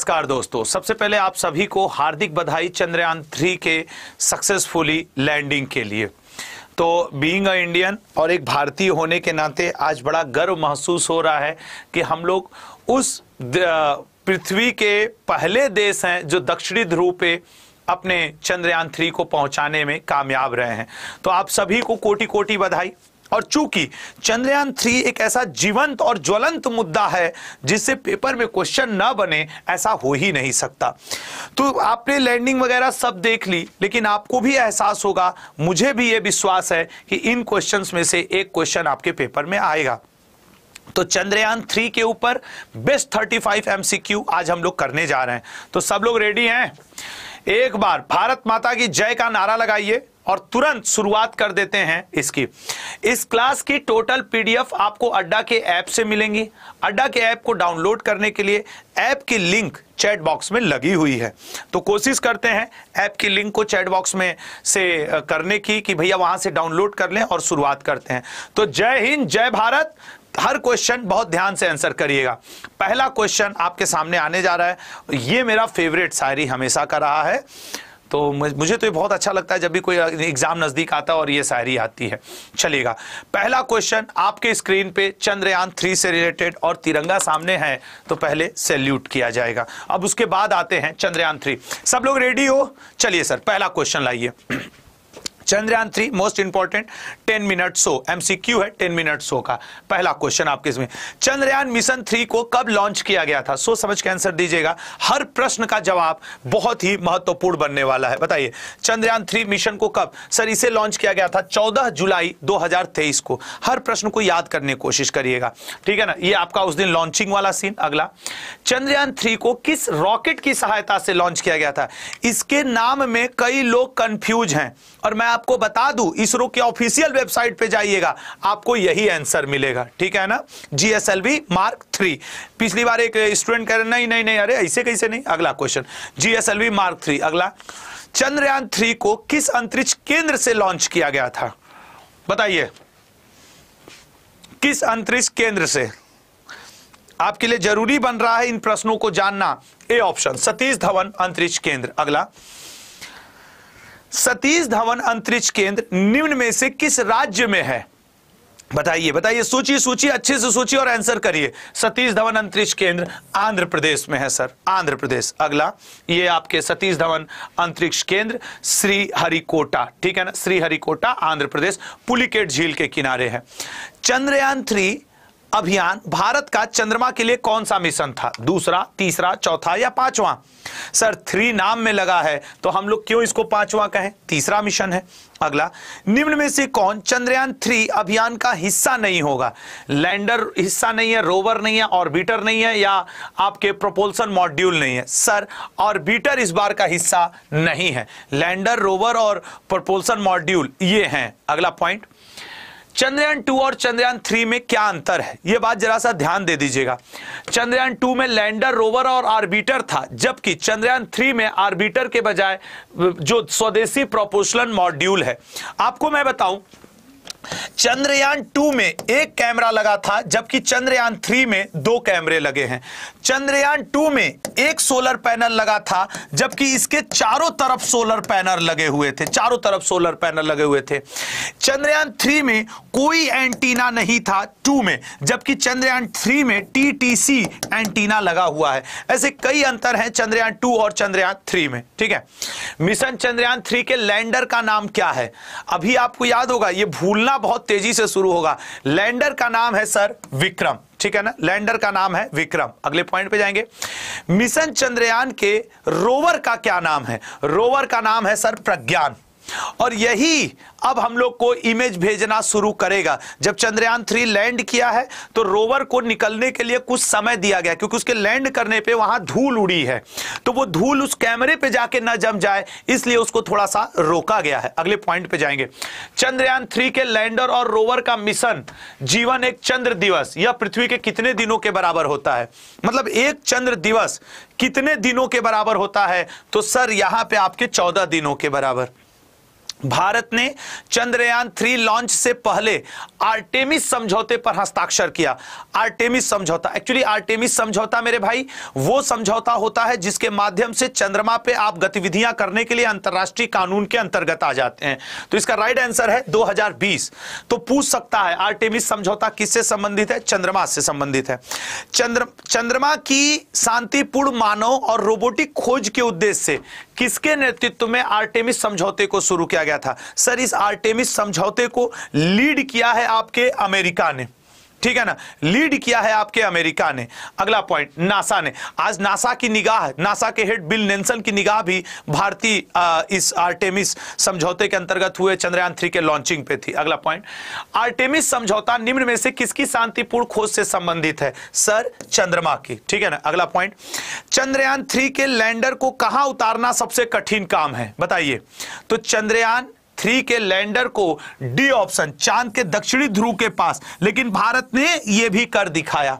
नमस्कार दोस्तों सबसे पहले आप सभी को हार्दिक बधाई चंद्रयान थ्री के सक्सेसफुली लैंडिंग के लिए तो बीइंग अ इंडियन और एक भारतीय होने के नाते आज बड़ा गर्व महसूस हो रहा है कि हम लोग उस पृथ्वी के पहले देश हैं जो दक्षिणी ध्रुव पे अपने चंद्रयान थ्री को पहुंचाने में कामयाब रहे हैं तो आप सभी को कोटि कोटि बधाई और चूंकि चंद्रयान थ्री एक ऐसा जीवंत और ज्वलंत मुद्दा है जिससे पेपर में क्वेश्चन ना बने ऐसा हो ही नहीं सकता तो आपने लैंडिंग वगैरह सब देख ली लेकिन आपको भी एहसास होगा मुझे भी ये विश्वास है कि इन क्वेश्चंस में से एक क्वेश्चन आपके पेपर में आएगा तो चंद्रयान थ्री के ऊपर बेस्ट थर्टी फाइव एमसीक्यू आज हम लोग करने जा रहे हैं तो सब लोग रेडी हैं एक बार भारत माता की जय का नारा लगाइए और तुरंत शुरुआत कर देते हैं इसकी इस क्लास की टोटल पीडीएफ आपको अड्डा के ऐप से मिलेंगी अड्डा के ऐप को डाउनलोड करने के लिए ऐप की लिंक चैट बॉक्स में लगी हुई है तो कोशिश करते हैं ऐप की लिंक को चैट बॉक्स में से करने की कि भैया वहां से डाउनलोड कर लें और शुरुआत करते हैं तो जय हिंद जय भारत हर क्वेश्चन बहुत ध्यान से आंसर करिएगा पहला क्वेश्चन आपके सामने आने जा रहा है ये मेरा फेवरेट शायरी हमेशा का रहा है तो मुझे तो ये बहुत अच्छा लगता है जब भी कोई एग्ज़ाम नज़दीक आता है और ये शायरी आती है चलिएगा पहला क्वेश्चन आपके स्क्रीन पे चंद्रयान थ्री से रिलेटेड और तिरंगा सामने है तो पहले सैल्यूट किया जाएगा अब उसके बाद आते हैं चंद्रयान थ्री सब लोग रेडी हो चलिए सर पहला क्वेश्चन लाइए Chandrayaan three most important ten minute show MCQ है टेन मिनट सो का पहला क्वेश्चन आपके इसमें चंद्रयान मिशन थ्री को कब लॉन्च किया गया था सो समझ के आंसर दीजिएगा हर प्रश्न का जवाब बहुत ही महत्वपूर्ण बनने वाला है बताइए चंद्रयान थ्री मिशन को कब सर इसे लॉन्च किया गया था चौदह जुलाई दो को हर प्रश्न को याद करने की कोशिश करिएगा ठीक है ना ये आपका उस दिन लॉन्चिंग वाला सीन अगला चंद्रयान थ्री को किस रॉकेट की सहायता से लॉन्च किया गया था इसके नाम में कई लोग कंफ्यूज हैं और मैं आपको बता दूं इसरो के ऑफिशियल वेबसाइट पे जाइएगा आपको यही आंसर मिलेगा ठीक है ना जीएसएलवी मार्क थ्री पिछली बार एक स्टूडेंट कह रहे नहीं नहीं नहीं अरे ऐसे कैसे नहीं अगला क्वेश्चन जीएसएलवी मार्क थ्री अगला चंद्रयान थ्री को किस अंतरिक्ष केंद्र से लॉन्च किया गया था बताइए किस अंतरिक्ष केंद्र से आपके लिए जरूरी बन रहा है इन प्रश्नों को जानना ए ऑप्शन सतीश धवन अंतरिक्ष केंद्र अगला सतीश धवन अंतरिक्ष केंद्र निम्न में से किस राज्य में है बताइए बताइए सोचिए सोचिए अच्छे से सोचिए और आंसर करिए सतीश धवन अंतरिक्ष केंद्र आंध्र प्रदेश में है सर आंध्र प्रदेश अगला ये आपके सतीश धवन अंतरिक्ष केंद्र श्री हरिकोटा ठीक है ना श्री हरिकोटा आंध्र प्रदेश पुलिकेट झील के किनारे है चंद्रयान थ्री अभियान भारत का चंद्रमा के लिए कौन सा मिशन था दूसरा तीसरा चौथा या पांचवा सर थ्री नाम में लगा है तो हम लोग क्यों इसको पांचवा कहें तीसरा मिशन है अगला निम्न में से कौन चंद्रयान थ्री अभियान का हिस्सा नहीं होगा लैंडर हिस्सा नहीं है रोवर नहीं है ऑर्बिटर नहीं है या आपके प्रोपोल्सन मॉड्यूल नहीं है सर ऑर्बिटर इस बार का हिस्सा नहीं है लैंडर रोवर और प्रोपोल्सन मॉड्यूल ये हैं अगला पॉइंट चंद्रयान टू और चंद्रयान थ्री में क्या अंतर है यह बात जरा सा ध्यान दे दीजिएगा चंद्रयान टू में लैंडर रोवर और आर्बिटर था जबकि चंद्रयान थ्री में आर्बिटर के बजाय जो स्वदेशी प्रोपोशलन मॉड्यूल है आपको मैं बताऊं चंद्रयान टू में एक कैमरा लगा था जबकि चंद्रयान थ्री में दो कैमरे लगे हैं चंद्रयान टू में एक सोलर पैनल लगा था जबकि इसके चारों तरफ सोलर पैनल लगे हुए थे चारों तरफ सोलर पैनल लगे हुए थे चंद्रयान थ्री में कोई एंटीना नहीं था टू में जबकि चंद्रयान थ्री में टीटीसी एंटीना लगा हुआ है ऐसे कई अंतर हैं चंद्रयान टू और चंद्रयान थ्री में ठीक है मिशन चंद्रयान थ्री के लैंडर का नाम क्या है अभी आपको याद होगा यह भूलना चलना बहुत तेजी से शुरू होगा लैंडर का नाम है सर विक्रम ठीक है ना लैंडर का नाम है विक्रम अगले पॉइंट पे जाएंगे मिशन चंद्रयान के रोवर का क्या नाम है रोवर का नाम है सर प्रज्ञान और यही अब हम लोग को इमेज भेजना शुरू करेगा जब चंद्रयान थ्री लैंड किया है तो रोवर को निकलने के लिए कुछ समय दिया गया क्योंकि उसके लैंड करने पे वहां धूल उड़ी है तो वो धूल उस कैमरे पे जाके ना जम जाए इसलिए उसको थोड़ा सा रोका गया है अगले पॉइंट पे जाएंगे चंद्रयान थ्री के लैंडर और रोवर का मिशन जीवन एक चंद्र दिवस यह पृथ्वी के कितने दिनों के बराबर होता है मतलब एक चंद्र दिवस कितने दिनों के बराबर होता है तो सर यहां पर आपके चौदह दिनों के बराबर भारत ने चंद्रयान थ्री लॉन्च से पहले आर्टेमिस समझौते पर हस्ताक्षर किया आर्टेमिस समझौता एक्चुअली आर्टेमिस समझौता मेरे भाई वो समझौता होता है जिसके माध्यम से चंद्रमा पे आप गतिविधियां करने के लिए अंतरराष्ट्रीय कानून के अंतर्गत आ जाते हैं तो इसका राइट आंसर है 2020 तो पूछ सकता है आर्टेमिस समझौता किससे संबंधित है चंद्रमा से संबंधित है चंद्र चंद्रमा की शांतिपूर्ण मानव और रोबोटिक खोज के उद्देश्य से किसके नेतृत्व में आर्टेमिस समझौते को शुरू किया गया था सर इस आर्टेमिस समझौते को लीड किया है आपके अमेरिका ने ठीक है ना लीड किया है आपके अमेरिका ने अगला पॉइंट नासा ने आज नासा की निगाह नासा के हेड बिल नेंसन की निगाह भी भारतीय इस आर्टेमिस समझौते के अंतर्गत हुए चंद्रयान थ्री के लॉन्चिंग पे थी अगला पॉइंट आर्टेमिस समझौता निम्न में से किसकी शांतिपूर्ण खोज से संबंधित है सर चंद्रमा की ठीक है ना अगला पॉइंट चंद्रयान थ्री के लैंडर को कहां उतारना सबसे कठिन काम है बताइए तो चंद्रयान थ्री के लैंडर को डी ऑप्शन चांद के दक्षिणी ध्रुव के पास लेकिन भारत ने यह भी कर दिखाया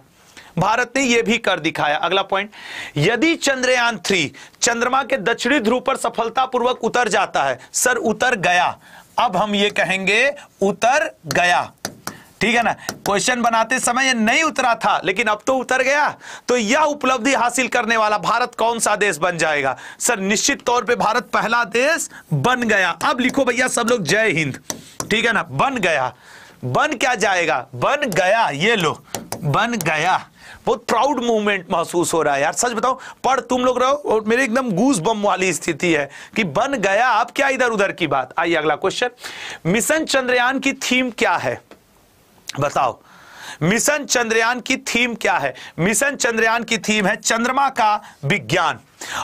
भारत ने यह भी कर दिखाया अगला पॉइंट यदि चंद्रयान थ्री चंद्रमा के दक्षिणी ध्रुव पर सफलतापूर्वक उतर जाता है सर उतर गया अब हम ये कहेंगे उतर गया ठीक है ना क्वेश्चन बनाते समय ये नहीं उतरा था लेकिन अब तो उतर गया तो यह उपलब्धि हासिल करने वाला भारत कौन सा देश बन जाएगा सर निश्चित तौर पे भारत पहला देश बन गया अब लिखो भैया सब लोग जय हिंद ठीक है ना बन गया बन क्या जाएगा बन गया ये लो बन गया बहुत प्राउड मूवमेंट महसूस हो रहा है यार सच बताओ पढ़ तुम लोग रहो और मेरे एकदम गूस बम वाली स्थिति है कि बन गया अब क्या इधर उधर की बात आइए अगला क्वेश्चन मिशन चंद्रयान की थीम क्या है बताओ मिशन चंद्रयान की थीम क्या है मिशन चंद्रयान की थीम है चंद्रमा का विज्ञान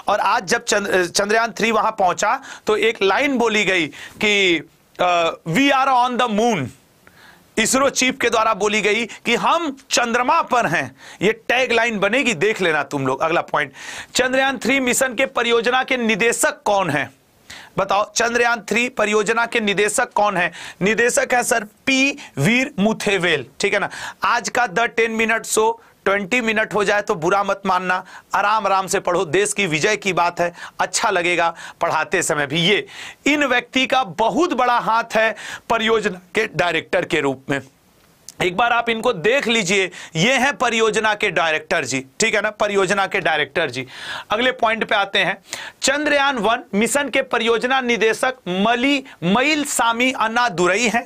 और आज जब चंद्र, चंद्रयान थ्री वहां पहुंचा तो एक लाइन बोली गई कि आ, we are on the moon ISRO chief के द्वारा बोली गई कि हम चंद्रमा पर हैं यह टैग लाइन बनेगी देख लेना तुम लोग अगला पॉइंट चंद्रयान थ्री मिशन के परियोजना के निदेशक कौन है बताओ चंद्रयान थ्री परियोजना के निदेशक कौन है निदेशक है सर पी वीर मुथेवेल ठीक है ना आज का the ten minute show twenty minute हो जाए तो बुरा मत मानना आराम आराम से पढ़ो देश की विजय की बात है अच्छा लगेगा पढ़ाते समय भी ये इन व्यक्ति का बहुत बड़ा हाथ है परियोजना के डायरेक्टर के रूप में एक बार आप इनको देख लीजिए ये हैं परियोजना के डायरेक्टर जी ठीक है ना परियोजना के डायरेक्टर जी अगले पॉइंट पे आते हैं चंद्रयान वन मिशन के परियोजना निदेशक मली मईल सामी दुरई हैं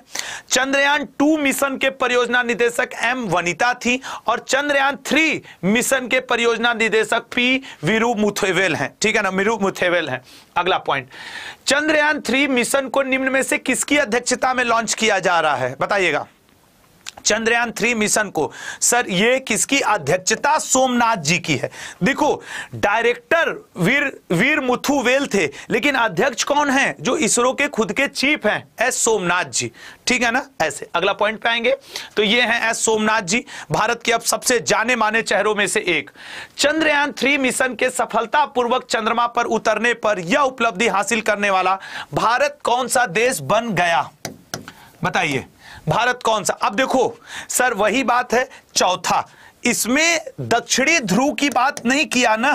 चंद्रयान टू मिशन के परियोजना निदेशक एम वनिता थी और चंद्रयान थ्री मिशन के परियोजना निदेशक पी वीरू मुथेवेल हैं ठीक है ना मीरू मुथेवेल हैं अगला पॉइंट चंद्रयान थ्री मिशन को निम्न में से किसकी अध्यक्षता में लॉन्च किया जा रहा है बताइएगा चंद्रयान थ्री मिशन को सर ये किसकी अध्यक्षता सोमनाथ जी की है देखो डायरेक्टर वीर वीर मुथुवेल थे लेकिन अध्यक्ष कौन है जो इसरो के खुद के चीफ हैं एस सोमनाथ जी ठीक है ना ऐसे अगला पॉइंट पे आएंगे तो ये हैं एस सोमनाथ जी भारत के अब सबसे जाने माने चेहरों में से एक चंद्रयान थ्री मिशन के सफलतापूर्वक चंद्रमा पर उतरने पर यह उपलब्धि हासिल करने वाला भारत कौन सा देश बन गया बताइए भारत कौन सा अब देखो सर वही बात है चौथा इसमें दक्षिणी ध्रुव की बात नहीं किया ना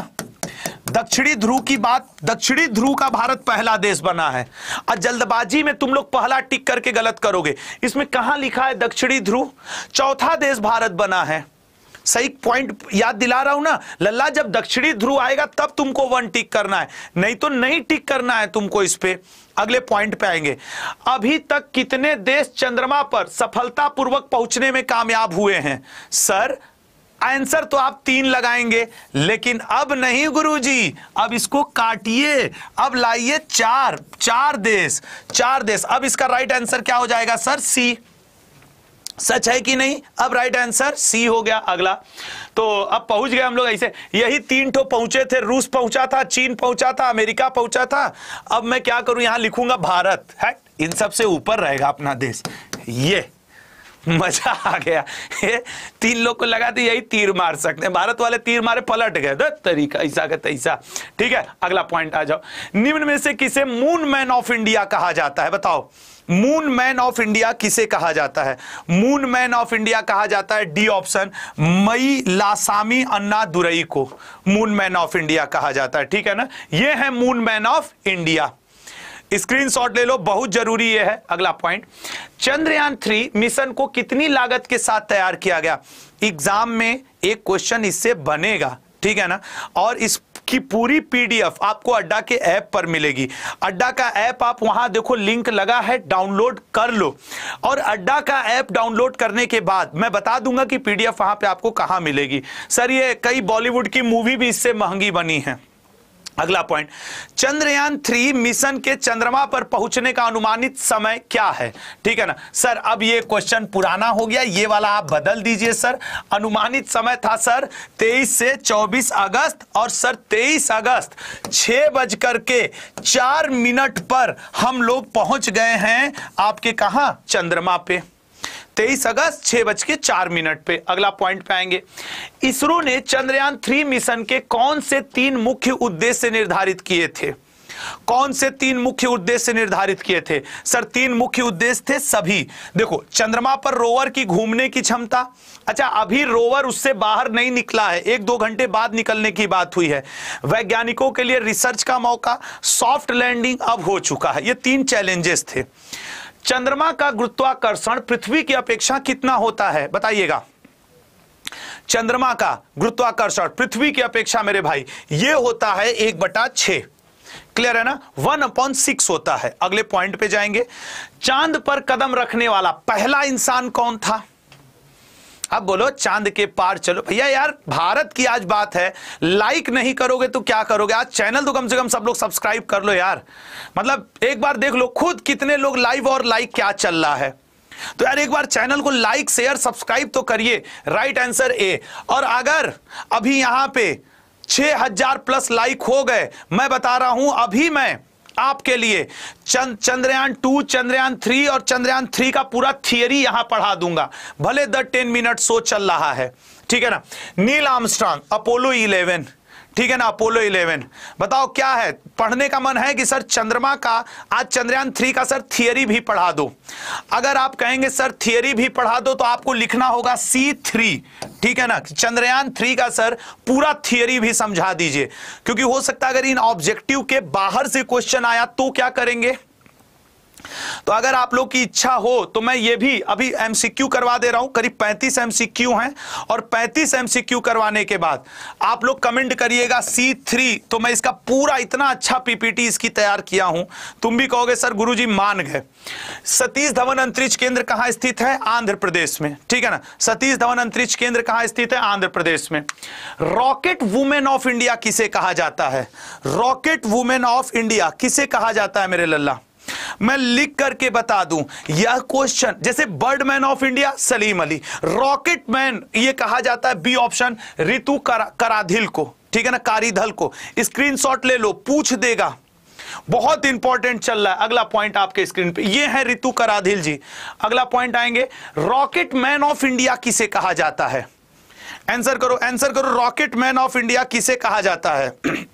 दक्षिणी ध्रुव की बात दक्षिणी ध्रुव का भारत पहला देश बना है और जल्दबाजी में तुम लोग पहला टिक करके गलत करोगे इसमें कहां लिखा है दक्षिणी ध्रुव चौथा देश भारत बना है सही पॉइंट याद दिला रहा हूं ना लल्ला जब दक्षिणी ध्रुव आएगा तब तुमको वन टिक करना है नहीं तो नहीं टिक करना है तुमको इस पे अगले पॉइंट पे आएंगे अभी तक कितने देश चंद्रमा पर सफलतापूर्वक पहुंचने में कामयाब हुए हैं सर आंसर तो आप तीन लगाएंगे लेकिन अब नहीं गुरुजी अब इसको काटिए अब लाइए चार चार देश चार देश अब इसका राइट आंसर क्या हो जाएगा सर सी सच है कि नहीं अब राइट आंसर सी हो गया अगला तो अब पहुंच गए हम लोग ऐसे यही तीन ठो पहुंचे थे रूस पहुंचा था चीन पहुंचा था अमेरिका पहुंचा था अब मैं क्या करूं यहां लिखूंगा भारत है इन सब से ऊपर रहेगा अपना देश ये मजा आ गया ये तीन लोग को लगा थे यही तीर मार सकते हैं भारत वाले तीर मारे पलट गए तो तरीका ऐसा का तैसा ठीक है अगला पॉइंट आ जाओ निम्न में से किसे मून मैन ऑफ इंडिया कहा जाता है बताओ मून मैन ऑफ इंडिया किसे कहा जाता है मून मैन ऑफ इंडिया कहा जाता है D option Mylswamy Annadurai को मून मैन ऑफ इंडिया कहा जाता है ठीक है ना ये है moon man of India screenshot ले लो बहुत जरूरी ये है अगला पॉइंट चंद्रयान थ्री मिशन को कितनी लागत के साथ तैयार किया गया एग्जाम में एक क्वेश्चन इससे बनेगा ठीक है ना और इस की पूरी पीडीएफ आपको अड्डा के ऐप पर मिलेगी अड्डा का ऐप आप वहां देखो लिंक लगा है डाउनलोड कर लो और अड्डा का ऐप डाउनलोड करने के बाद मैं बता दूंगा कि पीडीएफ वहां पे आपको कहां मिलेगी सर ये कई बॉलीवुड की मूवी भी इससे महंगी बनी है अगला पॉइंट चंद्रयान थ्री मिशन के चंद्रमा पर पहुंचने का अनुमानित समय क्या है ठीक है ना सर अब ये क्वेश्चन पुराना हो गया ये वाला आप बदल दीजिए सर अनुमानित समय था सर 23 से 24 अगस्त और सर 23 अगस्त छह बजकर के चार मिनट पर हम लोग पहुंच गए हैं आपके कहा चंद्रमा पे तेईस अगस्त छह बज के चार मिनट पे अगला पॉइंट पे आएंगे इसरो ने चंद्रयान थ्री मिशन के कौन से तीन मुख्य उद्देश्य निर्धारित किए थे कौन से तीन मुख्य उद्देश्य निर्धारित किए थे सर तीन मुख्य उद्देश्य थे सभी देखो चंद्रमा पर रोवर की घूमने की क्षमता अच्छा अभी रोवर उससे बाहर नहीं निकला है एक दो घंटे बाद निकलने की बात हुई है वैज्ञानिकों के लिए रिसर्च का मौका सॉफ्ट लैंडिंग अब हो चुका है ये तीन चैलेंजेस थे चंद्रमा का गुरुत्वाकर्षण पृथ्वी की अपेक्षा कितना होता है बताइएगा चंद्रमा का गुरुत्वाकर्षण पृथ्वी की अपेक्षा मेरे भाई ये होता है एक बटा छ क्लियर है ना वन अपॉन सिक्स होता है अगले पॉइंट पे जाएंगे चांद पर कदम रखने वाला पहला इंसान कौन था अब बोलो चांद के पार चलो भैया यार भारत की आज बात है लाइक नहीं करोगे तो क्या करोगे आज चैनल तो कम से कम सब लोग सब्सक्राइब कर लो यार मतलब एक बार देख लो खुद कितने लोग लाइव और लाइक क्या चल रहा है तो यार एक बार चैनल को लाइक शेयर सब्सक्राइब तो करिए राइट आंसर ए और अगर अभी यहां पे 6000 प्लस लाइक हो गए मैं बता रहा हूं अभी मैं आपके लिए चंद चंद्रयान टू चंद्रयान थ्री और चंद्रयान थ्री का पूरा थियरी यहां पढ़ा दूंगा भले द टेन मिनट सो चल रहा है ठीक है ना नील आमस्ट्रांग अपोलो इलेवन ठीक है ना अपोलो 11 बताओ क्या है पढ़ने का मन है कि सर चंद्रमा का आज चंद्रयान थ्री का सर थियरी भी पढ़ा दो अगर आप कहेंगे सर थियरी भी पढ़ा दो तो आपको लिखना होगा सी थ्री ठीक है ना चंद्रयान थ्री का सर पूरा थियरी भी समझा दीजिए क्योंकि हो सकता है अगर इन ऑब्जेक्टिव के बाहर से क्वेश्चन आया तो क्या करेंगे तो अगर आप लोग की इच्छा हो तो मैं ये भी अभी एमसीक्यू करवा दे रहा हूं करीब 35 एमसीक्यू हैं और 35 एमसीक्यू करवाने के बाद आप लोग कमेंट करिएगा सी थ्री तो मैं इसका पूरा इतना अच्छा पीपीटी इसकी तैयार किया हूं तुम भी कहोगे सर गुरुजी मान गए सतीश धवन अंतरिक्ष केंद्र कहां स्थित है आंध्र प्रदेश में ठीक है ना सतीश धवन अंतरिक्ष केंद्र कहां स्थित है आंध्र प्रदेश में रॉकेट वुमेन ऑफ इंडिया किसे कहा जाता है रॉकेट वुमेन ऑफ इंडिया किसे कहा जाता है मेरे लल्ला मैं लिख करके बता दूं यह क्वेश्चन जैसे birdman of India Salim Ali rocketman ये कहा जाता है बी ऑप्शन ऋतु करा, कराधिल को ठीक है ना कारीधल को स्क्रीनशॉट ले लो पूछ देगा बहुत इंपॉर्टेंट चल रहा है अगला पॉइंट आपके स्क्रीन पे ये है ऋतु कराधिल जी अगला पॉइंट आएंगे रॉकेट मैन ऑफ इंडिया किसे कहा जाता है आंसर करो आंसर करो रॉकेट मैन ऑफ इंडिया किसे कहा जाता है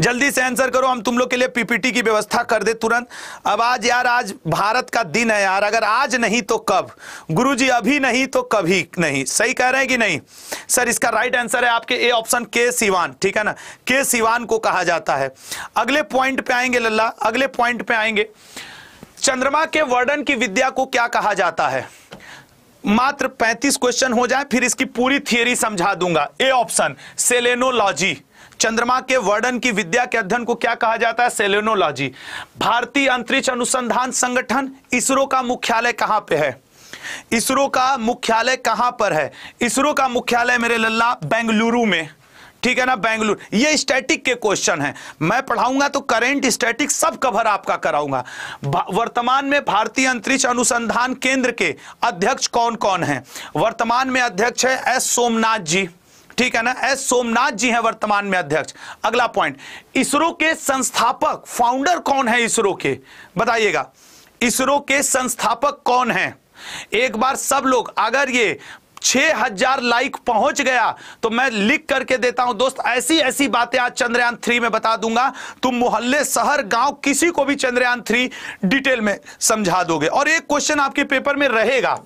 जल्दी से आंसर करो हम तुम लोग के लिए पीपीटी की व्यवस्था कर दे तुरंत अब आज यार आज भारत का दिन है यार अगर आज नहीं तो कब गुरुजी अभी नहीं तो कभी नहीं सही कह रहे हैं कि नहीं सर इसका राइट आंसर है आपके ए ऑप्शन के सिवान ठीक है ना के सिवान को कहा जाता है अगले पॉइंट पे आएंगे लल्ला अगले पॉइंट पे आएंगे चंद्रमा के वर्णन की विद्या को क्या कहा जाता है मात्र पैंतीस क्वेश्चन हो जाए फिर इसकी पूरी थियोरी समझा दूंगा ए ऑप्शन सेलेनोलॉजी चंद्रमा के वर्णन की विद्या के अध्ययन को क्या कहा जाता है सेलेनोलॉजी भारतीय अंतरिक्ष अनुसंधान संगठन इसरो का मुख्यालय कहां पे है इसरो का मुख्यालय कहां पर है इसरो का मुख्यालय मेरे लल्ला बेंगलुरु में ठीक है ना बेंगलुरु ये स्टैटिक के क्वेश्चन है मैं पढ़ाऊंगा तो करेंट स्टैटिक सब कवर आपका कराऊंगा वर्तमान में भारतीय अंतरिक्ष अनुसंधान केंद्र के अध्यक्ष कौन कौन हैं वर्तमान में अध्यक्ष है एस सोमनाथ जी ठीक है ना एस सोमनाथ जी हैं वर्तमान में अध्यक्ष अगला पॉइंट इसरो के संस्थापक फाउंडर कौन है इसरो के बताइएगा इसरो के संस्थापक कौन है एक बार सब लोग अगर ये छह हजार लाइक पहुंच गया तो मैं लिख करके देता हूं दोस्त ऐसी ऐसी बातें आज चंद्रयान थ्री में बता दूंगा तुम मोहल्ले शहर गांव किसी को भी चंद्रयान थ्री डिटेल में समझा दोगे और एक क्वेश्चन आपके पेपर में रहेगा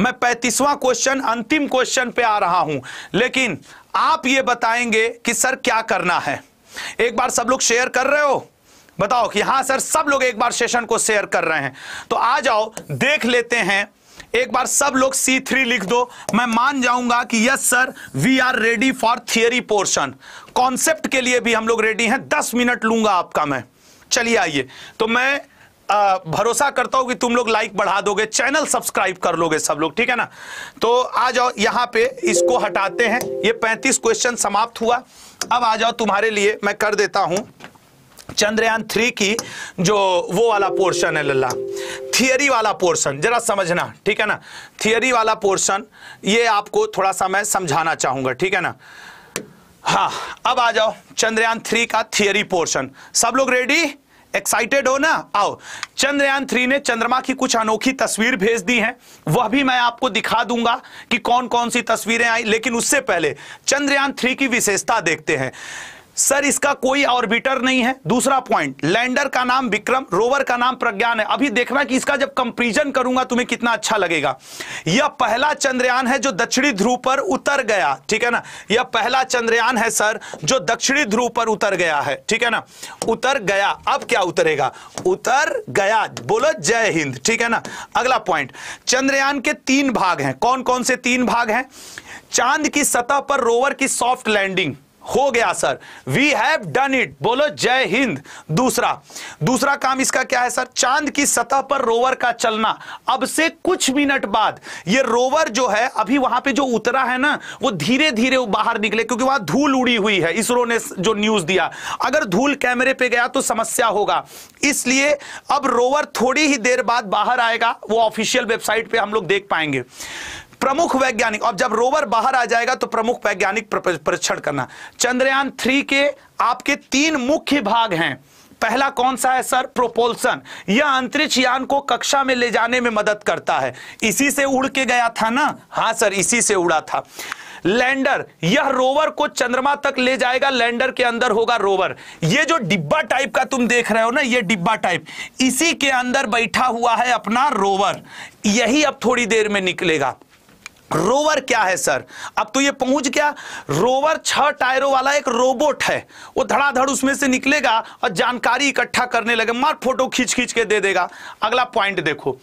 मैं पैंतीसवां क्वेश्चन अंतिम क्वेश्चन पे आ रहा हूं लेकिन आप ये बताएंगे कि सर क्या करना है एक बार सब लोग शेयर कर रहे हो बताओ कि हाँ सर सब लोग एक बार सेशन को शेयर कर रहे हैं तो आ जाओ देख लेते हैं एक बार सब लोग C3 लिख दो मैं मान जाऊंगा कि yes sir we are ready for theory portion concept के लिए भी हम लोग रेडी हैं दस मिनट लूंगा आपका मैं चलिए आइए तो मैं आ, भरोसा करता हूं कि तुम लोग लाइक बढ़ा दोगे चैनल सब्सक्राइब कर लोगे सब लोग ठीक है ना तो आ जाओ यहां पे इसको हटाते हैं ये 35 क्वेश्चन समाप्त हुआ अब आ जाओ तुम्हारे लिए मैं कर देता हूं चंद्रयान थ्री की जो वो वाला पोर्शन है लल्ला थियरी वाला पोर्शन जरा समझना ठीक है ना थियरी वाला पोर्शन ये आपको थोड़ा सा मैं समझाना चाहूंगा ठीक है ना हाँ अब आ जाओ चंद्रयान थ्री का थियरी पोर्शन सब लोग रेडी एक्साइटेड हो ना आओ चंद्रयान थ्री ने चंद्रमा की कुछ अनोखी तस्वीर भेज दी है वह भी मैं आपको दिखा दूंगा कि कौन कौन सी तस्वीरें आई लेकिन उससे पहले चंद्रयान थ्री की विशेषता देखते हैं सर इसका कोई ऑर्बिटर नहीं है दूसरा पॉइंट लैंडर का नाम विक्रम रोवर का नाम प्रज्ञान है अभी देखना कि इसका जब कंपेरिजन करूंगा तुम्हें कितना अच्छा लगेगा यह पहला चंद्रयान है जो दक्षिणी ध्रुव पर उतर गया ठीक है ना यह पहला चंद्रयान है सर जो दक्षिणी ध्रुव पर उतर गया है ठीक है ना उतर गया अब क्या उतरेगा उतर गया बोलो जय हिंद ठीक है ना अगला पॉइंट चंद्रयान के तीन भाग हैं कौन कौन से तीन भाग हैं चांद की सतह पर रोवर की सॉफ्ट लैंडिंग हो गया sir we have done it बोलो जय हिंद दूसरा दूसरा काम इसका क्या है सर चांद की सतह पर रोवर का चलना अब से कुछ मिनट बाद ये रोवर जो है अभी वहां पे जो उतरा है ना वो धीरे धीरे बाहर निकले क्योंकि वहां धूल उड़ी हुई है इसरो ने जो न्यूज दिया अगर धूल कैमरे पे गया तो समस्या होगा इसलिए अब रोवर थोड़ी ही देर बाद बाहर आएगा वो ऑफिशियल वेबसाइट पर हम लोग देख पाएंगे प्रमुख वैज्ञानिक और जब रोवर बाहर आ जाएगा तो प्रमुख वैज्ञानिक परीक्षण करना चंद्रयान थ्री के आपके तीन मुख्य भाग हैं पहला कौन सा है सर प्रोपोल्सन यह अंतरिक्ष यान को कक्षा में ले जाने में मदद करता है इसी से उड़ के गया था ना हाँ सर इसी से उड़ा था लैंडर यह रोवर को चंद्रमा तक ले जाएगा लैंडर के अंदर होगा रोवर यह जो डिब्बा टाइप का तुम देख रहे हो ना यह डिब्बा टाइप इसी के अंदर बैठा हुआ है अपना रोवर यही अब थोड़ी देर में निकलेगा रोवर क्या है सर अब तो ये पहुंच गया रोवर छह टायरों वाला एक रोबोट है वो धड़ाधड़ उसमें से निकलेगा और जानकारी इकट्ठा करने लगे मार फोटो खींच खींच के दे देगा अगला पॉइंट देखो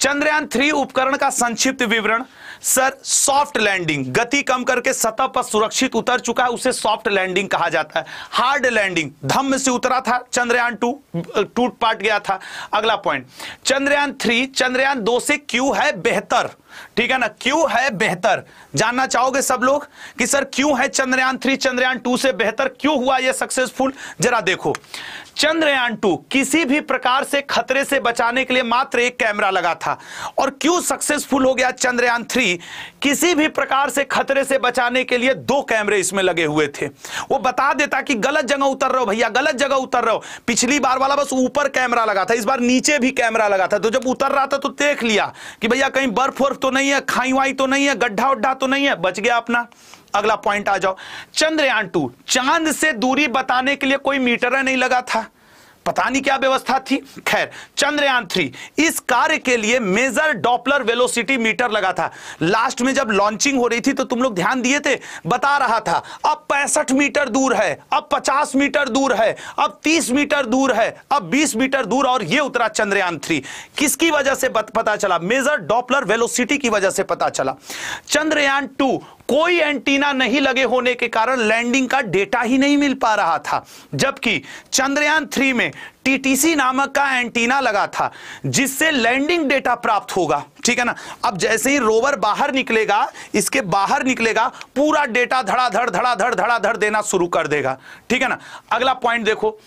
चंद्रयान थ्री उपकरण का संक्षिप्त विवरण सर सॉफ्ट लैंडिंग गति कम करके सतह पर सुरक्षित उतर चुका है उसे सॉफ्ट लैंडिंग कहा जाता है हार्ड लैंडिंग धम्म से उतरा था चंद्रयान टू टूट पाट गया था अगला पॉइंट चंद्रयान थ्री चंद्रयान दो से क्यू है बेहतर ठीक है ना क्यों है बेहतर जानना चाहोगे सब लोग कि सर क्यों है चंद्रयान थ्री चंद्रयान टू से बेहतर क्यों हुआ यह सक्सेसफुल जरा देखो चंद्रयान टू किसी भी प्रकार से खतरे से बचाने के लिए मात्र एक कैमरा लगा था और क्यों सक्सेसफुल हो गया चंद्रयान थ्री किसी भी प्रकार से खतरे से बचाने के लिए दो कैमरे इसमें लगे हुए थे वो बता देता कि गलत जगह उतर रहे हो भैया गलत जगह उतर रहे हो पिछली बार वाला बस ऊपर कैमरा लगा था इस बार नीचे भी कैमरा लगा था तो जब उतर रहा था तो देख लिया कि भैया कहीं बर्फ वर्फ तो नहीं है खाई वाई तो नहीं है गड्ढा उड्ढा तो नहीं है बच गया अपना अगला पॉइंट आ जाओ चंद्रयान टू चांद से दूरी बताने के लिए कोई मीटर नहीं लगा था पता नहीं क्या व्यवस्था थी खैर चंद्रयान थ्री इस कार्य के लिए मेजर डॉपलर वेलोसिटी मीटर लगा था लास्ट में जब लॉन्चिंग हो रही थी तो तुम लोग ध्यान दिए थे बता रहा था अब पैंसठ मीटर दूर है अब पचास मीटर दूर है अब तीस मीटर दूर है अब बीस मीटर दूर और यह उतरा चंद्रयान थ्री किसकी वजह से पता चला मेजर डॉपलर वेलोसिटी की वजह से पता चला चंद्रयान टू कोई एंटीना नहीं लगे होने के कारण लैंडिंग का डेटा ही नहीं मिल पा रहा था जबकि चंद्रयान थ्री में टीटीसी नामक का एंटीना लगा था जिससे लैंडिंग डेटा प्राप्त होगा ठीक है ना अब जैसे ही रोवर बाहर निकलेगा इसके बाहर निकलेगा पूरा डेटा धड़ाधड़ धड़ाधड़ धड़ाधड़ देना शुरू कर देगा ठीक है ना अगला पॉइंट देखो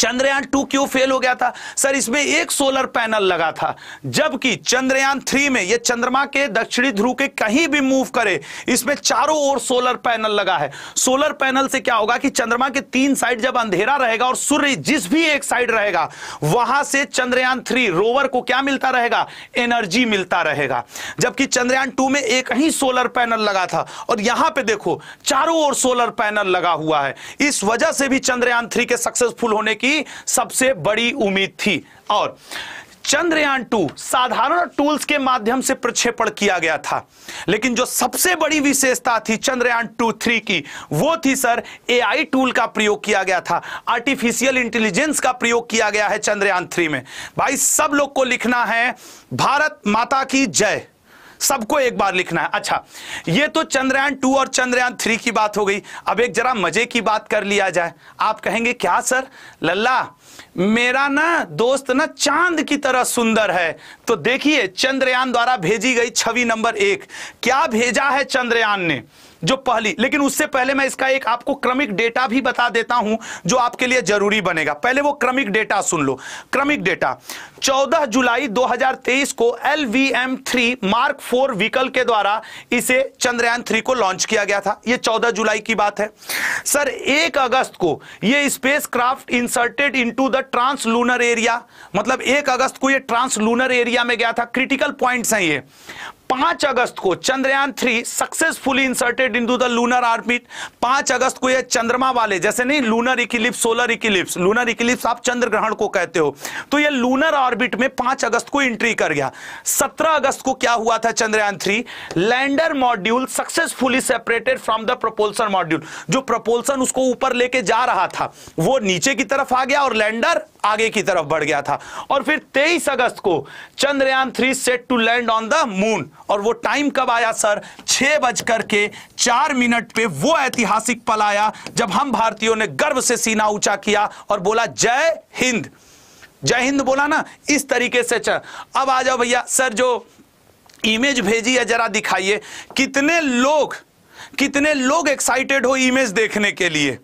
चंद्रयान टू क्यों फेल हो गया था सर इसमें एक सोलर पैनल लगा था जबकि चंद्रयान थ्री में यह चंद्रमा के दक्षिणी ध्रुव के कहीं भी मूव करे इसमें चारों ओर सोलर पैनल लगा है सोलर पैनल से क्या होगा कि चंद्रमा के तीन साइड जब अंधेरा रहेगा और सूर्य जिस भी एक साइड रहेगा वहां से चंद्रयान थ्री रोवर को क्या मिलता रहेगा एनर्जी मिलता रहेगा जबकि चंद्रयान टू में एक ही सोलर पैनल लगा था और यहां पर देखो चारों ओर सोलर पैनल लगा हुआ है इस वजह से भी चंद्रयान थ्री के सक्सेसफुल होने की की सबसे बड़ी उम्मीद थी और चंद्रयान टू साधारण टूल्स के माध्यम से प्रक्षेपण किया गया था लेकिन जो सबसे बड़ी विशेषता थी चंद्रयान टू थ्री की वो थी सर एआई टूल का प्रयोग किया गया था आर्टिफिशियल इंटेलिजेंस का प्रयोग किया गया है चंद्रयान थ्री में भाई सब लोग को लिखना है भारत माता की जय सबको एक बार लिखना है अच्छा ये तो चंद्रयान टू और चंद्रयान थ्री की बात हो गई अब एक जरा मजे की बात कर लिया जाए आप कहेंगे क्या सर लल्ला मेरा ना दोस्त ना चांद की तरह सुंदर है तो देखिए चंद्रयान द्वारा भेजी गई छवि नंबर एक क्या भेजा है चंद्रयान ने जो पहली लेकिन उससे पहले मैं इसका एक आपको क्रमिक डेटा भी बता देता हूं जो आपके लिए जरूरी बनेगा पहले वो क्रमिक डेटा सुन लो क्रमिक डेटा 14 जुलाई 2023 को L V M three mark four vehicle के द्वारा इसे चंद्रयान थ्री को लॉन्च किया गया था यह 14 जुलाई की बात है सर 1 अगस्त को यह spacecraft inserted to the translunar area मतलब 1 अगस्त को यह ट्रांसलूनर एरिया में गया था क्रिटिकल पॉइंट्स हैं ये पांच अगस्त को Chandrayaan three successfully inserted in the lunar orbit पांच अगस्त को यह चंद्रमा वाले जैसे नहीं lunar eclipse solar eclipse lunar eclipse आप चंद्र ग्रहण को कहते हो तो यह लूनर ऑर्बिट में पांच अगस्त को एंट्री कर गया सत्रह अगस्त को क्या हुआ था Chandrayaan three lander module successfully separated from the propulsion module जो प्रपोल्सन उसको ऊपर लेके जा रहा था वो नीचे की तरफ आ गया और लैंडर आगे की तरफ बढ़ गया था और फिर 23 अगस्त को Chandrayaan three set to land on the moon और वो टाइम कब आया सर छह बजकर के चार मिनट पे वो ऐतिहासिक पल आया जब हम भारतीयों ने गर्व से सीना ऊंचा किया और बोला जय हिंद जय हिंद बोला ना इस तरीके से चल अब आ जाओ भैया सर जो इमेज भेजी है जरा दिखाइए कितने लोग कितने लोग एक्साइटेड हो इमेज देखने के लिए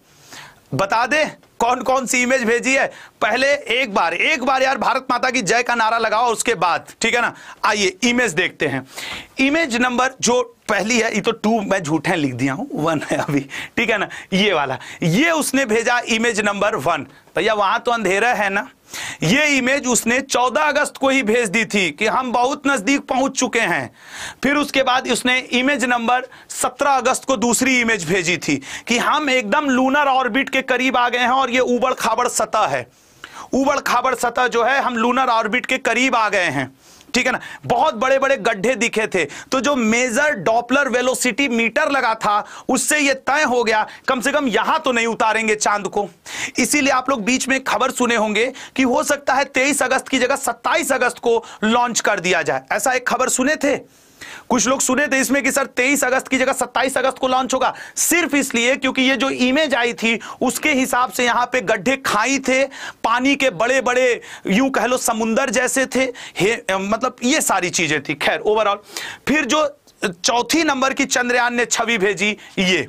बता दे कौन कौन सी इमेज भेजी है पहले एक बार एक बार यार भारत माता की जय का नारा लगाओ उसके बाद ठीक है ना आइए इमेज देखते हैं इमेज नंबर जो पहली है ये तो टू मैं झूठे लिख दिया हूं वन है अभी ठीक है ना ये वाला ये उसने भेजा इमेज नंबर वन भैया वहां तो अंधेरा है ना ये इमेज उसने 14 अगस्त को ही भेज दी थी कि हम बहुत नजदीक पहुंच चुके हैं फिर उसके बाद उसने इमेज नंबर 17 अगस्त को दूसरी इमेज भेजी थी कि हम एकदम लूनर ऑर्बिट के करीब आ गए हैं और ये उबड़ खाबड़ सतह है उबड़ खाबड़ सतह जो है हम लूनर ऑर्बिट के करीब आ गए हैं ठीक है ना बहुत बड़े बड़े गड्ढे दिखे थे तो जो मेजर डॉपलर वेलोसिटी मीटर लगा था उससे यह तय हो गया कम से कम यहां तो नहीं उतारेंगे चांद को इसीलिए आप लोग बीच में खबर सुने होंगे कि हो सकता है तेईस अगस्त की जगह सत्ताईस अगस्त को लॉन्च कर दिया जाए ऐसा एक खबर सुने थे कुछ लोग सुने थे इसमें कि सर 23 अगस्त की जगह 27 अगस्त को लॉन्च होगा सिर्फ इसलिए क्योंकि ये जो इमेज आई थी उसके हिसाब से यहां पे गड्ढे खाई थे पानी के बड़े बड़े यूं कह लो समुंदर जैसे थे मतलब ये सारी चीजें थी खैर ओवरऑल फिर जो चौथी नंबर की चंद्रयान ने छवि भेजी ये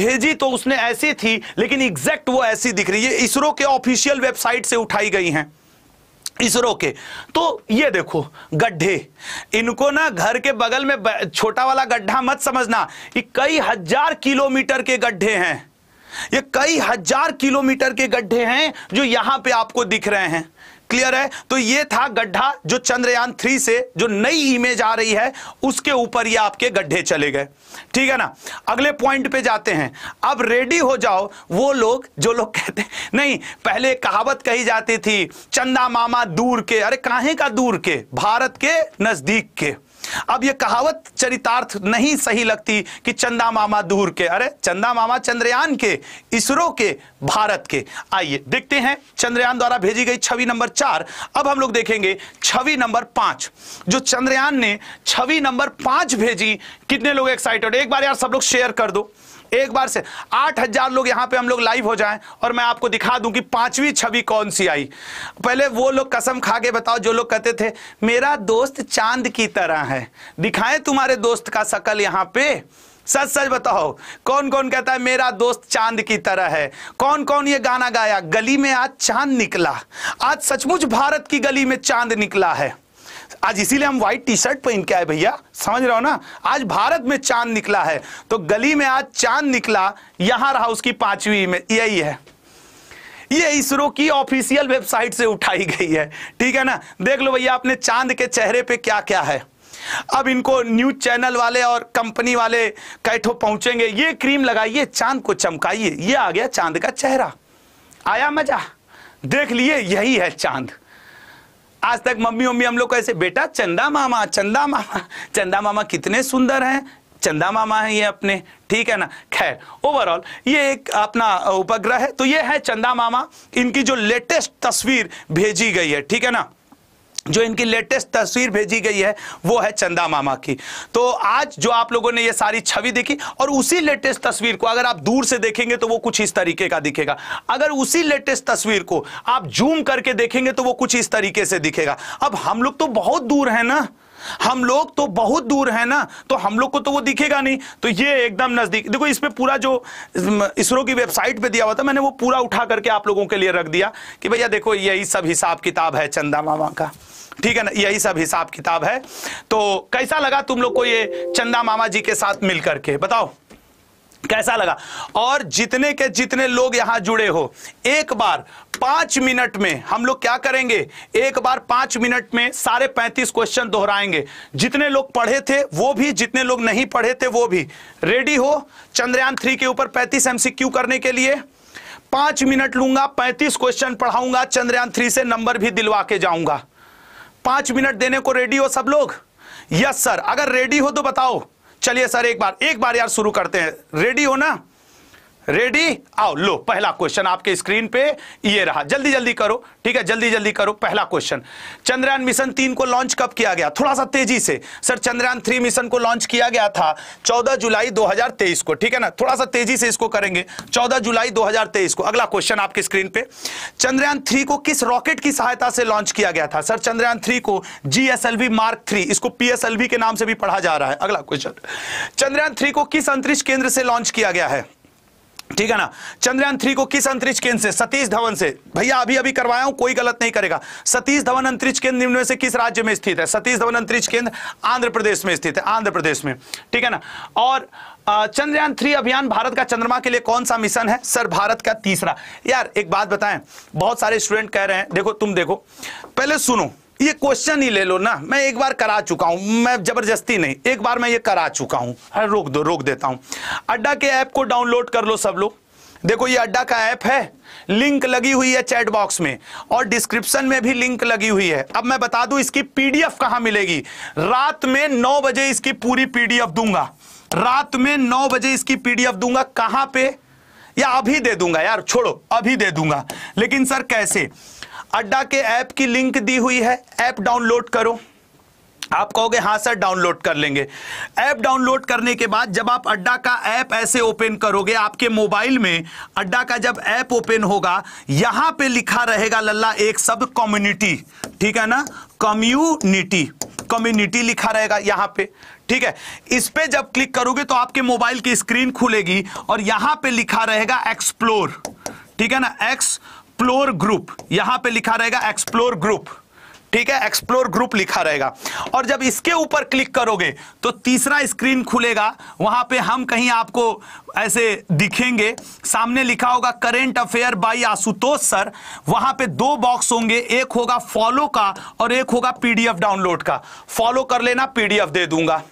भेजी तो उसने ऐसी थी लेकिन एग्जैक्ट वो ऐसी दिख रही है इसरो के ऑफिशियल वेबसाइट से उठाई गई हैं इसरो के तो ये देखो गड्ढे इनको ना घर के बगल में छोटा वाला गड्ढा मत समझना ये कई हजार किलोमीटर के गड्ढे हैं ये कई हजार किलोमीटर के गड्ढे हैं जो यहां पे आपको दिख रहे हैं क्लियर है तो ये था गड्ढा जो चंद्रयान थ्री से जो नई इमेज आ रही है उसके ऊपर ये आपके गड्ढे चले गए ठीक है ना अगले पॉइंट पे जाते हैं अब रेडी हो जाओ वो लोग जो लोग कहते नहीं पहले कहावत कही जाती थी चंदा मामा दूर के अरे काहे का दूर के भारत के नजदीक के अब यह कहावत चरितार्थ नहीं सही लगती कि चंदा मामा दूर के अरे चंदा मामा चंद्रयान के इसरो के भारत के आइए देखते हैं चंद्रयान द्वारा भेजी गई छवि नंबर चार अब हम लोग देखेंगे छवि नंबर पांच जो चंद्रयान ने छवि नंबर पांच भेजी कितने लोग एक्साइटेड एक बार यार सब लोग शेयर कर दो एक बार से आठ हजार लोग यहां पे हम लोग लाइव हो जाएं और मैं आपको दिखा दूं कि पांचवी छवि कौन सी आई पहले वो लोग कसम खा के बताओ जो लोग कहते थे मेरा दोस्त चांद की तरह है दिखाएं तुम्हारे दोस्त का शकल यहाँ पे सच सच बताओ कौन कौन कहता है मेरा दोस्त चांद की तरह है कौन कौन ये गाना गाया गली में आज चांद निकला आज सचमुच भारत की गली में चांद निकला है आज इसीलिए हम व्हाइट टी शर्ट पहन के आए भैया समझ रहे हो ना आज भारत में चांद निकला है तो गली में आज चांद निकला यहां रहा उसकी पांचवी में यही है ये इसरो की ऑफिशियल वेबसाइट से उठाई गई है ठीक है ना देख लो भैया आपने चांद के चेहरे पे क्या क्या है अब इनको न्यूज चैनल वाले और कंपनी वाले कैठो पहुंचेंगे ये क्रीम लगाइए चांद को चमकाइए ये आ गया चांद का चेहरा आया मजा देख लिए यही है चांद आज तक मम्मी मम्मी हम लोग को ऐसे बेटा चंदा मामा चंदा मामा चंदा मामा कितने सुंदर हैं चंदा मामा है ये अपने ठीक है ना खैर ओवरऑल ये एक अपना उपग्रह है तो ये है चंदा मामा इनकी जो लेटेस्ट तस्वीर भेजी गई है ठीक है ना जो इनकी लेटेस्ट तस्वीर भेजी गई है वो है चंदा मामा की तो आज जो आप लोगों ने ये सारी छवि देखी और उसी लेटेस्ट तस्वीर को अगर आप दूर से देखेंगे तो वो कुछ इस तरीके का दिखेगा अगर उसी लेटेस्ट तस्वीर को आप जूम करके देखेंगे तो वो कुछ इस तरीके से दिखेगा अब हम लोग तो बहुत दूर है ना हम लोग तो बहुत दूर है ना तो हम लोग को तो वो दिखेगा नहीं तो ये एकदम नजदीक देखो इसमें पूरा जो इसरो की वेबसाइट पे दिया हुआ था मैंने वो पूरा उठा करके आप लोगों के लिए रख दिया कि भैया देखो यही सब हिसाब किताब है चंदा मामा का ठीक है ना यही सब हिसाब किताब है तो कैसा लगा तुम लोग को ये चंदा मामा जी के साथ मिल करके बताओ कैसा लगा और जितने के जितने लोग यहां जुड़े हो एक बार पांच मिनट में हम लोग क्या करेंगे एक बार पांच मिनट में सारे पैंतीस क्वेश्चन दोहराएंगे जितने लोग पढ़े थे वो भी जितने लोग नहीं पढ़े थे वो भी रेडी हो चंद्रयान थ्री के ऊपर पैंतीस एमसीक्यू करने के लिए पांच मिनट लूंगा पैंतीस क्वेश्चन पढ़ाऊंगा चंद्रयान थ्री से नंबर भी दिलवा के जाऊंगा पांच मिनट देने को रेडी हो सब लोग यस सर अगर रेडी हो तो बताओ चलिए सर एक बार एक बार यार शुरू करते हैं रेडी हो ना रेडी आओ लो पहला क्वेश्चन आपके स्क्रीन पे ये रहा जल्दी जल्दी करो ठीक है जल्दी जल्दी करो पहला क्वेश्चन चंद्रयान मिशन तीन को लॉन्च कब किया गया थोड़ा सा तेजी से सर चंद्रयान थ्री मिशन को लॉन्च किया गया था 14 जुलाई 2023 को ठीक है ना थोड़ा सा तेजी से इसको करेंगे 14 जुलाई 2023 को अगला क्वेश्चन आपके स्क्रीन पे चंद्रयान थ्री को किस रॉकेट की सहायता से लॉन्च किया गया था सर चंद्रयान थ्री को जी मार्क थ्री इसको पी के नाम से भी पढ़ा जा रहा है अगला क्वेश्चन चंद्रयान थ्री को किस अंतरिक्ष केंद्र से लॉन्च किया गया है ठीक है ना चंद्रयान थ्री को किस अंतरिक्ष केंद्र से सतीश धवन से भैया अभी अभी करवाया हूं कोई गलत नहीं करेगा सतीश धवन अंतरिक्ष केंद्र निम्न में से किस राज्य में स्थित है सतीश धवन अंतरिक्ष केंद्र आंध्र प्रदेश में स्थित है आंध्र प्रदेश में ठीक है ना और चंद्रयान थ्री अभियान भारत का चंद्रमा के लिए कौन सा मिशन है सर भारत का तीसरा यार एक बात बताएं बहुत सारे स्टूडेंट कह रहे हैं देखो तुम देखो पहले सुनो ये क्वेश्चन ही ले लो ना मैं एक बार करा चुका हूं मैं जबरदस्ती नहीं एक बार मैं ये करा चुका हूं हर रोक दो रोक देता हूं अड्डा के ऐप को डाउनलोड कर लो सब लोग देखो ये अड्डा का ऐप है लिंक लगी हुई है चैट बॉक्स में और डिस्क्रिप्शन में भी लिंक लगी हुई है अब मैं बता दूं इसकी पीडीएफ कहां मिलेगी रात में नौ बजे इसकी पूरी पीडीएफ दूंगा रात में नौ बजे इसकी पीडीएफ दूंगा कहां पे या अभी दे दूंगा यार छोड़ो अभी दे दूंगा लेकिन सर कैसे अड्डा के ऐप की लिंक दी हुई है ऐप डाउनलोड करो आप कहोगे हाँ सर डाउनलोड कर लेंगे ऐप डाउनलोड करने के बाद जब आप अड्डा का ऐप ऐसे ओपन करोगे आपके मोबाइल में अड्डा का जब ऐप ओपन होगा यहां पे लिखा रहेगा लल्ला एक शब्द कम्युनिटी ठीक है ना कम्युनिटी कम्युनिटी लिखा रहेगा यहां पे ठीक है इस पे जब क्लिक करोगे तो आपके मोबाइल की स्क्रीन खुलेगी और यहां पर लिखा रहेगा एक्सप्लोर ठीक है ना एक्स एक्सप्लोर ग्रुप यहां पे लिखा रहेगा एक्सप्लोर ग्रुप ठीक है एक्सप्लोर ग्रुप लिखा रहेगा और जब इसके ऊपर क्लिक करोगे तो तीसरा स्क्रीन खुलेगा वहां पे हम कहीं आपको ऐसे दिखेंगे सामने लिखा होगा current affair by Ashutosh sir वहां पे दो बॉक्स होंगे एक होगा फॉलो का और एक होगा पीडीएफ डाउनलोड का फॉलो कर लेना पीडीएफ दे दूंगा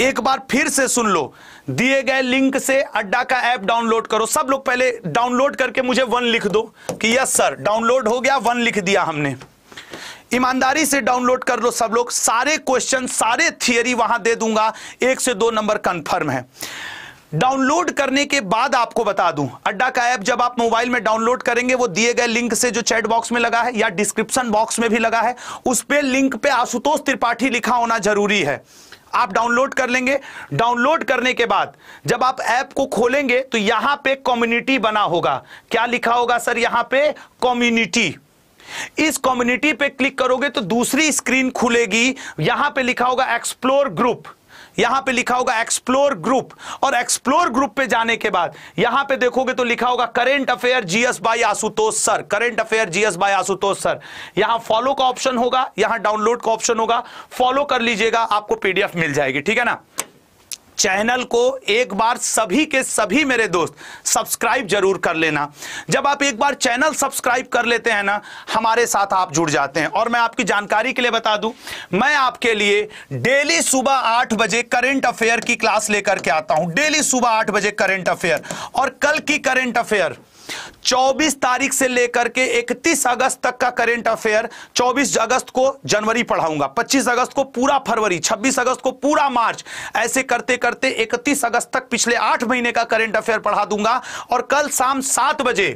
एक बार फिर से सुन लो दिए गए लिंक से अड्डा का ऐप डाउनलोड करो सब लोग पहले डाउनलोड करके मुझे वन लिख दो कि यस सर डाउनलोड हो गया वन लिख दिया हमने ईमानदारी से डाउनलोड कर लो सब लोग सारे क्वेश्चन सारे थियरी वहां दे दूंगा एक से दो नंबर कंफर्म है डाउनलोड करने के बाद आपको बता दूं अड्डा का ऐप जब आप मोबाइल में डाउनलोड करेंगे वो दिए गए लिंक से जो चैट बॉक्स में लगा है या डिस्क्रिप्शन बॉक्स में भी लगा है उस पर लिंक पे आशुतोष त्रिपाठी लिखा होना जरूरी है आप डाउनलोड कर लेंगे डाउनलोड करने के बाद जब आप ऐप को खोलेंगे तो यहां पे कम्युनिटी बना होगा क्या लिखा होगा सर यहां पे कम्युनिटी इस कम्युनिटी पे क्लिक करोगे तो दूसरी स्क्रीन खुलेगी यहां पे लिखा होगा एक्सप्लोर ग्रुप यहां पे लिखा होगा एक्सप्लोर ग्रुप और एक्सप्लोर ग्रुप पे जाने के बाद यहां पे देखोगे तो लिखा होगा current affair GS by Ashutosh sir current affair GS by Ashutosh sir यहां फॉलो का ऑप्शन होगा यहां डाउनलोड का ऑप्शन होगा फॉलो कर लीजिएगा आपको पीडीएफ मिल जाएगी ठीक है ना चैनल को एक बार सभी के सभी मेरे दोस्त सब्सक्राइब जरूर कर लेना जब आप एक बार चैनल सब्सक्राइब कर लेते हैं ना हमारे साथ आप जुड़ जाते हैं और मैं आपकी जानकारी के लिए बता दूं मैं आपके लिए डेली सुबह आठ बजे करेंट अफेयर की क्लास लेकर के आता हूं डेली सुबह आठ बजे करेंट अफेयर और कल की करेंट अफेयर 24 तारीख से लेकर के 31 अगस्त तक का करेंट अफेयर 24 अगस्त को जनवरी पढ़ाऊंगा 25 अगस्त को पूरा फरवरी 26 अगस्त को पूरा मार्च ऐसे करते करते 31 अगस्त तक पिछले आठ महीने का करेंट अफेयर पढ़ा दूंगा और कल शाम सात बजे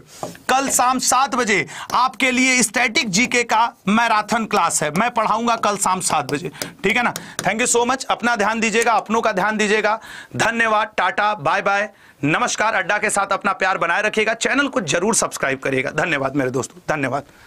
कल शाम सात बजे आपके लिए स्टैटिक जीके का मैराथन क्लास है मैं पढ़ाऊंगा कल शाम सात बजे ठीक है ना थैंक यू सो मच अपना ध्यान दीजिएगा अपनों का ध्यान दीजिएगा धन्यवाद टाटा बाय बाय नमस्कार अड्डा के साथ अपना प्यार बनाए रखिएगा चैनल को जरूर सब्सक्राइब करिएगा धन्यवाद मेरे दोस्तों धन्यवाद